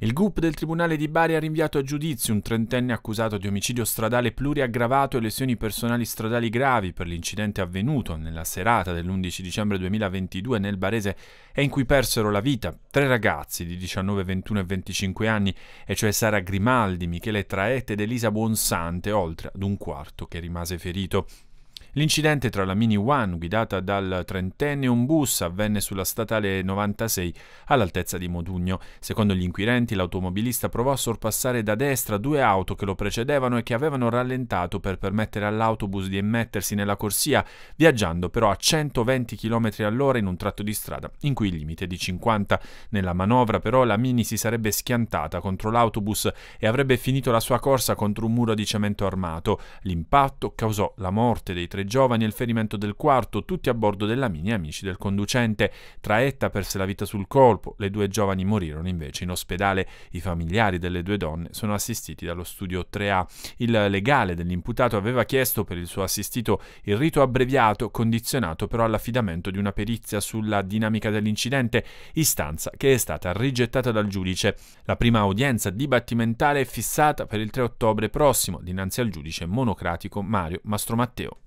Il GUP del Tribunale di Bari ha rinviato a giudizio un trentenne accusato di omicidio stradale pluriaggravato e lesioni personali stradali gravi per l'incidente avvenuto nella serata dell'11 dicembre 2022 nel Barese e in cui persero la vita tre ragazzi di 19, 21 e 25 anni, e cioè Sara Grimaldi, Michele Traette ed Elisa Buonsante, oltre ad un quarto che rimase ferito. L'incidente tra la Mini One guidata dal trentenne e un bus avvenne sulla statale 96 all'altezza di Modugno. Secondo gli inquirenti l'automobilista provò a sorpassare da destra due auto che lo precedevano e che avevano rallentato per permettere all'autobus di immettersi nella corsia, viaggiando però a 120 km all'ora in un tratto di strada in cui il limite è di 50. Nella manovra però la Mini si sarebbe schiantata contro l'autobus e avrebbe finito la sua corsa contro un muro di cemento armato. L'impatto causò la morte dei tre tre giovani e il ferimento del quarto, tutti a bordo della mini amici del conducente. Traetta perse la vita sul colpo, le due giovani morirono invece in ospedale. I familiari delle due donne sono assistiti dallo studio 3A. Il legale dell'imputato aveva chiesto per il suo assistito il rito abbreviato, condizionato però all'affidamento di una perizia sulla dinamica dell'incidente, istanza che è stata rigettata dal giudice. La prima udienza dibattimentale è fissata per il 3 ottobre prossimo dinanzi al giudice monocratico Mario Mastromatteo.